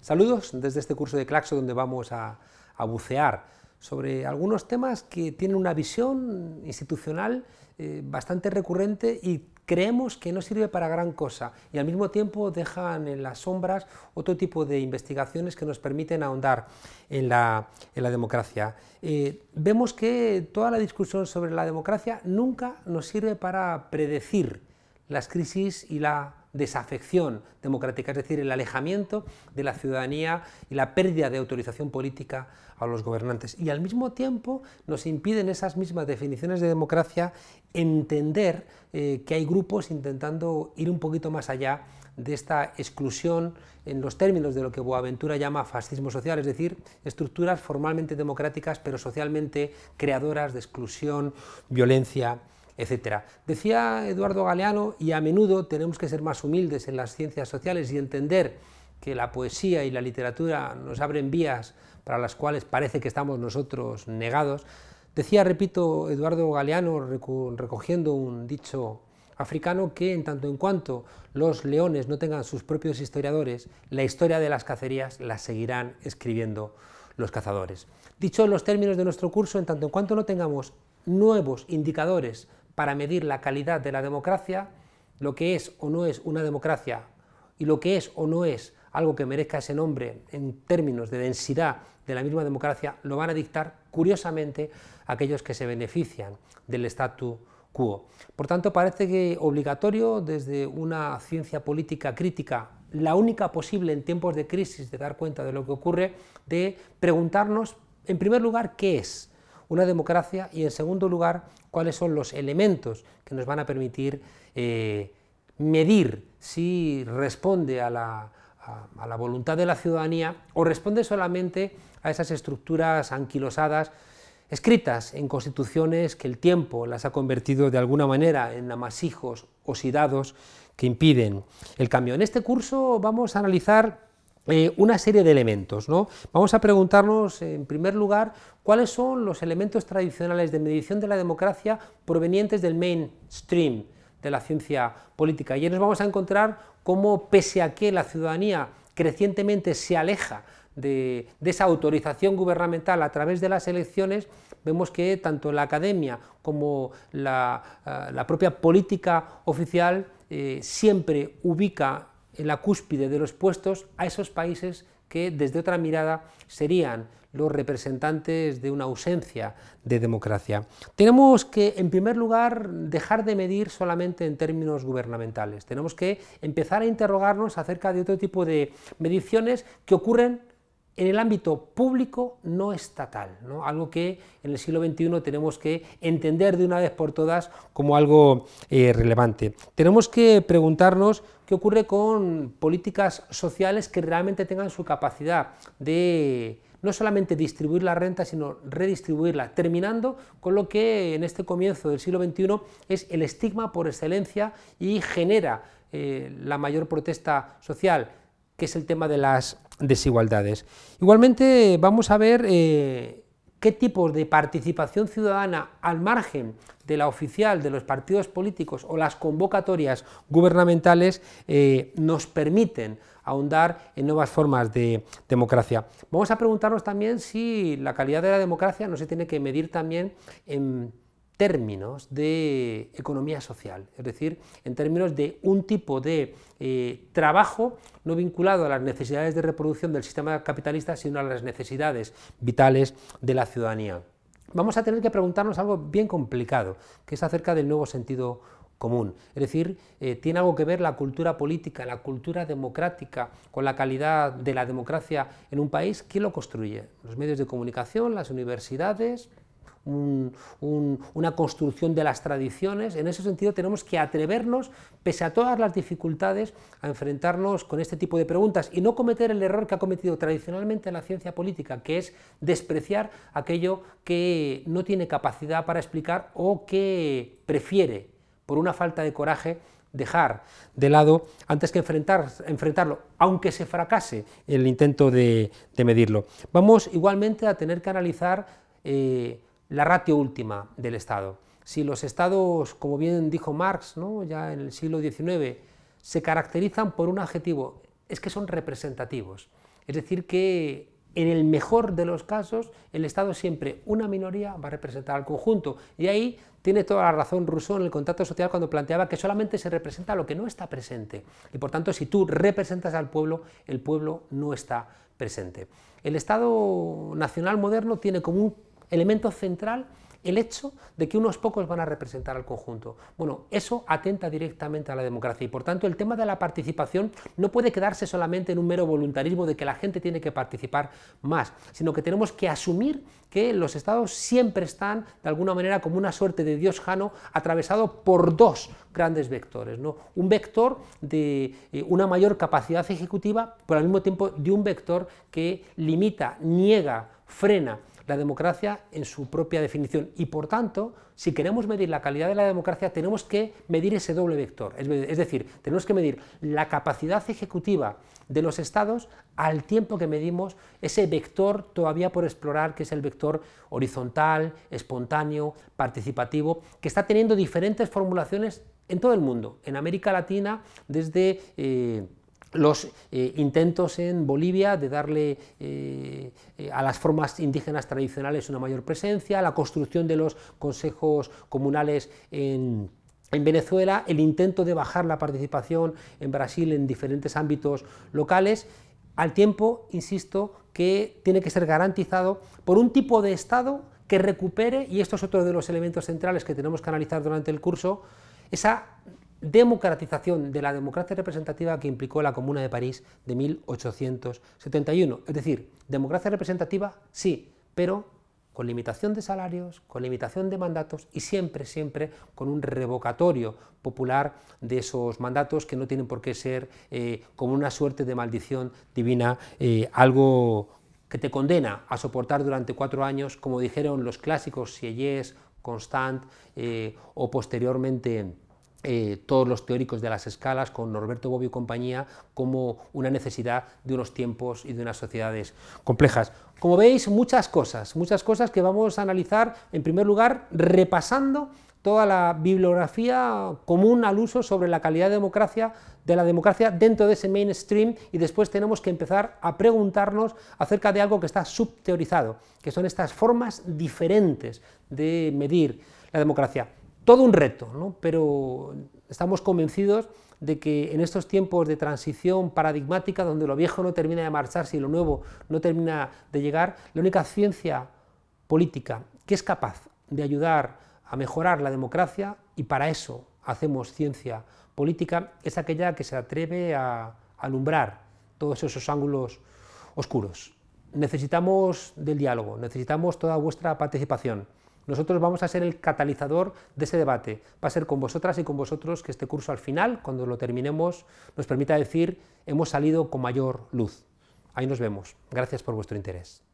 Saludos desde este curso de Claxo donde vamos a, bucear sobre algunos temas que tienen una visión institucional eh, bastante recurrente y creemos que no sirve para gran cosa y al mismo tiempo dejan en las sombras otro tipo de investigaciones que nos permiten ahondar en la, democracia. Eh, vemos que toda la discusión sobre la democracia nunca nos sirve para predecir las crisis y la desafección democrática, es decir, el alejamiento de la ciudadanía y la pérdida de autorización política a los gobernantes. Y al mismo tiempo nos impiden esas mismas definiciones de democracia entender eh, que hay grupos intentando ir un poquito más allá de esta exclusión en los términos de lo que Boaventura llama fascismo social, es decir, estructuras formalmente democráticas pero socialmente creadoras de exclusión, violencia, etc. Decía Eduardo Galeano, y a menudo tenemos que ser más humildes en las ciencias sociales y entender que la poesía y la literatura nos abren vías para las cuales parece que estamos nosotros negados. Decía, repito, Eduardo Galeano, recogiendo un dicho africano, que en tanto en cuanto los leones no tengan sus propios historiadores, la historia de las cacerías la seguirán escribiendo los cazadores. Dicho en los términos de nuestro curso, en tanto en cuanto no tengamos nuevos indicadores para medir la calidad de la democracia, lo que es o no es una democracia y lo que es o no es algo que merezca ese nombre en términos de densidad de la misma democracia, lo van a dictar, curiosamente, aquellos que se benefician del statu quo. Por tanto, parece que obligatorio desde una ciencia política crítica, la única posible en tiempos de crisis de dar cuenta de lo que ocurre, de preguntarnos, en primer lugar, qué es una democracia y, en segundo lugar, cuáles son los elementos que nos van a permitir eh, medir si responde a la, la voluntad de la ciudadanía o responde solamente a esas estructuras anquilosadas escritas en constituciones que el tiempo las ha convertido de alguna manera en amasijos oxidados que impiden el cambio. En este curso vamos a analizar eh, una serie de elementos. ¿no? Vamos a preguntarnos, en primer lugar, cuáles son los elementos tradicionales de medición de la democracia provenientes del mainstream de la ciencia política. Y ahí nos vamos a encontrar cómo, pese a que la ciudadanía crecientemente se aleja de, esa autorización gubernamental a través de las elecciones, vemos que tanto la academia como la, eh, propia política oficial eh, siempre ubica en la cúspide de los puestos a esos países que desde otra mirada serían los representantes de una ausencia de democracia. Tenemos que, en primer lugar, dejar de medir solamente en términos gubernamentales. Tenemos que empezar a interrogarnos acerca de otro tipo de mediciones que ocurren en el ámbito público no estatal, ¿no? algo que en el siglo XXI tenemos que entender de una vez por todas como algo eh, relevante. Tenemos que preguntarnos qué ocurre con políticas sociales que realmente tengan su capacidad de no solamente distribuir la renta, sino redistribuirla, terminando con lo que en este comienzo del siglo XXI es el estigma por excelencia y genera eh, la mayor protesta social que es el tema de las desigualdades. Igualmente vamos a ver eh, qué tipos de participación ciudadana al margen de la oficial de los partidos políticos o las convocatorias gubernamentales eh, nos permiten ahondar en nuevas formas de democracia. Vamos a preguntarnos también si la calidad de la democracia no se tiene que medir también en términos de economía social, es decir, en términos de un tipo de eh, trabajo no vinculado a las necesidades de reproducción del sistema capitalista, sino a las necesidades vitales de la ciudadanía. Vamos a tener que preguntarnos algo bien complicado, que es acerca del nuevo sentido común. Es decir, eh, tiene algo que ver la cultura política, la cultura democrática, con la calidad de la democracia en un país. ¿Quién lo construye? Los medios de comunicación, las universidades, una construcción de las tradiciones. En ese sentido tenemos que atrevernos, pese a todas las dificultades, a enfrentarnos con este tipo de preguntas y no cometer el error que ha cometido tradicionalmente la ciencia política, que es despreciar aquello que no tiene capacidad para explicar o que prefiere, por una falta de coraje, dejar de lado antes que enfrentar, enfrentarlo, aunque se fracase el intento de, medirlo. Vamos igualmente a tener que analizar eh, la ratio última del Estado. Si los Estados, como bien dijo Marx ya en el siglo XIX, se caracterizan por un adjetivo, es que son representativos. Es decir, que en el mejor de los casos, el Estado siempre, una minoría, va a representar al conjunto. Y ahí tiene toda la razón Rousseau en el contrato social cuando planteaba que solamente se representa lo que no está presente. Y por tanto, si tú representas al pueblo, el pueblo no está presente. El Estado Nacional Moderno tiene como un elemento central el hecho de que unos pocos van a representar al conjunto. Bueno, eso atenta directamente a la democracia y por tanto el tema de la participación no puede quedarse solamente en un mero voluntarismo de que la gente tiene que participar más, sino que tenemos que asumir que los estados siempre están de alguna manera como una suerte de dios jano atravesado por dos grandes vectores, ¿no? Un vector de eh, una mayor capacidad ejecutiva, pero al mismo tiempo de un vector que limita, niega, frena la democracia en su propia definición. Y por tanto, si queremos medir la calidad de la democracia, tenemos que medir ese doble vector. Es decir, tenemos que medir la capacidad ejecutiva de los estados al tiempo que medimos ese vector todavía por explorar, que es el vector horizontal, espontáneo, participativo, que está teniendo diferentes formulaciones en todo el mundo. En América Latina, desde... Eh, los eh, intentos en Bolivia de darle eh, eh, a las formas indígenas tradicionales una mayor presencia, la construcción de los consejos comunales en en Venezuela, el intento de bajar la participación en Brasil en diferentes ámbitos locales, al tiempo, insisto, que tiene que ser garantizado por un tipo de Estado que recupere, y esto es otro de los elementos centrales que tenemos que analizar durante el curso, esa democratización de la democracia representativa que implicó la Comuna de París de 1871. Es decir, democracia representativa, sí, pero con limitación de salarios, con limitación de mandatos y siempre, siempre con un revocatorio popular de esos mandatos que no tienen por qué ser eh, como una suerte de maldición divina, eh, algo que te condena a soportar durante cuatro años, como dijeron los clásicos Sieyès, Constant eh, o posteriormente eh, todos los teóricos de las escalas, con Norberto Bobbio y compañía, como una necesidad de unos tiempos y de unas sociedades complejas. Como veis, muchas cosas, muchas cosas que vamos a analizar, en primer lugar, repasando toda la bibliografía común al uso sobre la calidad democracia de la democracia dentro de ese mainstream y después tenemos que empezar a preguntarnos acerca de algo que está subteorizado, que son estas formas diferentes de medir la democracia todo un reto, ¿no? pero estamos convencidos de que en estos tiempos de transición paradigmática, donde lo viejo no termina de marcharse y lo nuevo no termina de llegar, la única ciencia política que es capaz de ayudar a mejorar la democracia, y para eso hacemos ciencia política, es aquella que se atreve a alumbrar todos esos ángulos oscuros. Necesitamos del diálogo, necesitamos toda vuestra participación. Nosotros vamos a ser el catalizador de ese debate. Va a ser con vosotras y con vosotros que este curso al final, cuando lo terminemos, nos permita decir hemos salido con mayor luz. Ahí nos vemos. Gracias por vuestro interés.